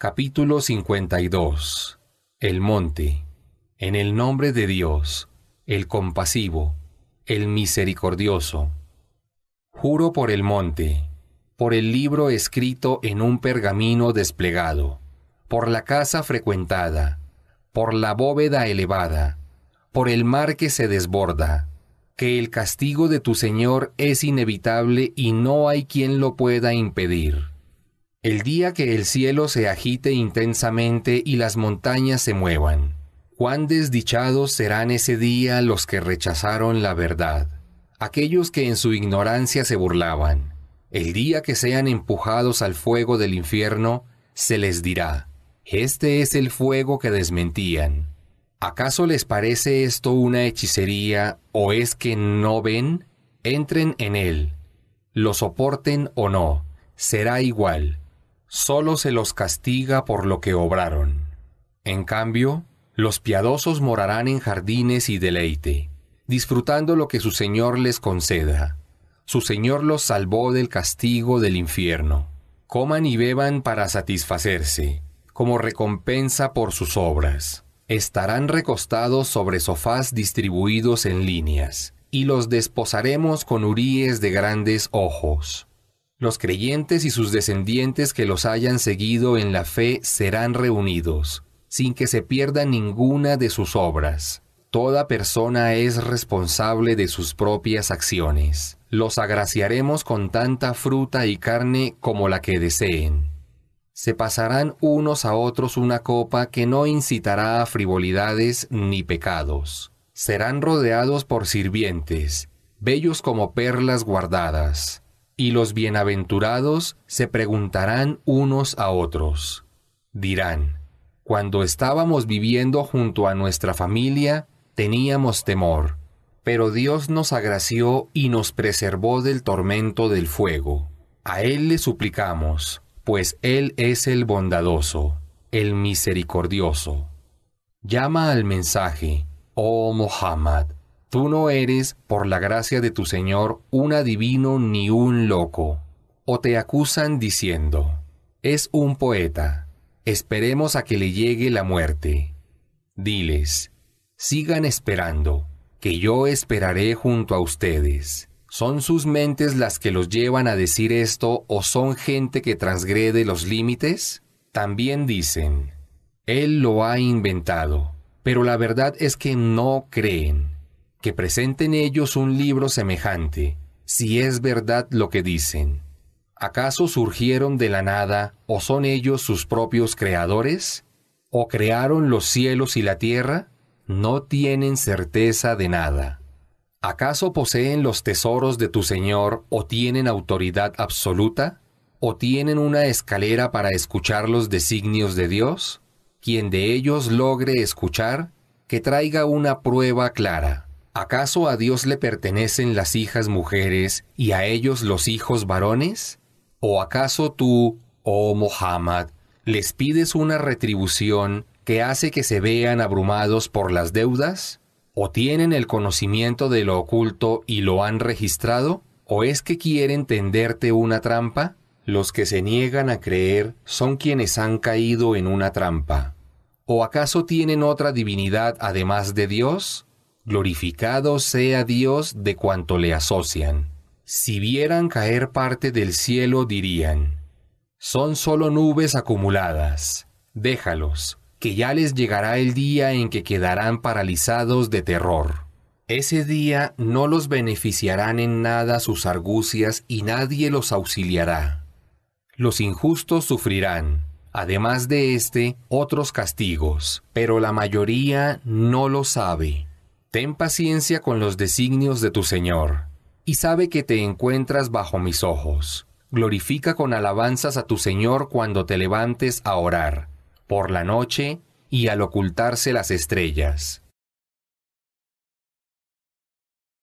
Capítulo 52 El monte En el nombre de Dios, el compasivo, el misericordioso. Juro por el monte, por el libro escrito en un pergamino desplegado, por la casa frecuentada, por la bóveda elevada, por el mar que se desborda, que el castigo de tu Señor es inevitable y no hay quien lo pueda impedir el día que el cielo se agite intensamente y las montañas se muevan. Cuán desdichados serán ese día los que rechazaron la verdad, aquellos que en su ignorancia se burlaban. El día que sean empujados al fuego del infierno, se les dirá, este es el fuego que desmentían. ¿Acaso les parece esto una hechicería o es que no ven? Entren en él, lo soporten o no, será igual solo se los castiga por lo que obraron. En cambio, los piadosos morarán en jardines y deleite, disfrutando lo que su Señor les conceda. Su Señor los salvó del castigo del infierno. Coman y beban para satisfacerse, como recompensa por sus obras. Estarán recostados sobre sofás distribuidos en líneas, y los desposaremos con huríes de grandes ojos. Los creyentes y sus descendientes que los hayan seguido en la fe serán reunidos, sin que se pierda ninguna de sus obras. Toda persona es responsable de sus propias acciones. Los agraciaremos con tanta fruta y carne como la que deseen. Se pasarán unos a otros una copa que no incitará a frivolidades ni pecados. Serán rodeados por sirvientes, bellos como perlas guardadas y los bienaventurados se preguntarán unos a otros. Dirán, cuando estábamos viviendo junto a nuestra familia, teníamos temor, pero Dios nos agració y nos preservó del tormento del fuego. A Él le suplicamos, pues Él es el bondadoso, el misericordioso. Llama al mensaje, oh Muhammad, Tú no eres, por la gracia de tu Señor, un adivino ni un loco. O te acusan diciendo, es un poeta, esperemos a que le llegue la muerte. Diles, sigan esperando, que yo esperaré junto a ustedes. ¿Son sus mentes las que los llevan a decir esto o son gente que transgrede los límites? También dicen, Él lo ha inventado, pero la verdad es que no creen que presenten ellos un libro semejante, si es verdad lo que dicen. ¿Acaso surgieron de la nada o son ellos sus propios creadores? ¿O crearon los cielos y la tierra? No tienen certeza de nada. ¿Acaso poseen los tesoros de tu Señor o tienen autoridad absoluta? ¿O tienen una escalera para escuchar los designios de Dios? Quien de ellos logre escuchar, que traiga una prueba clara. ¿Acaso a Dios le pertenecen las hijas mujeres y a ellos los hijos varones? ¿O acaso tú, oh Mohammed, les pides una retribución que hace que se vean abrumados por las deudas? ¿O tienen el conocimiento de lo oculto y lo han registrado? ¿O es que quieren tenderte una trampa? Los que se niegan a creer son quienes han caído en una trampa. ¿O acaso tienen otra divinidad además de Dios? glorificado sea Dios de cuanto le asocian. Si vieran caer parte del cielo dirían, son solo nubes acumuladas, déjalos, que ya les llegará el día en que quedarán paralizados de terror. Ese día no los beneficiarán en nada sus argucias y nadie los auxiliará. Los injustos sufrirán, además de este, otros castigos, pero la mayoría no lo sabe. Ten paciencia con los designios de tu Señor, y sabe que te encuentras bajo mis ojos. Glorifica con alabanzas a tu Señor cuando te levantes a orar, por la noche y al ocultarse las estrellas.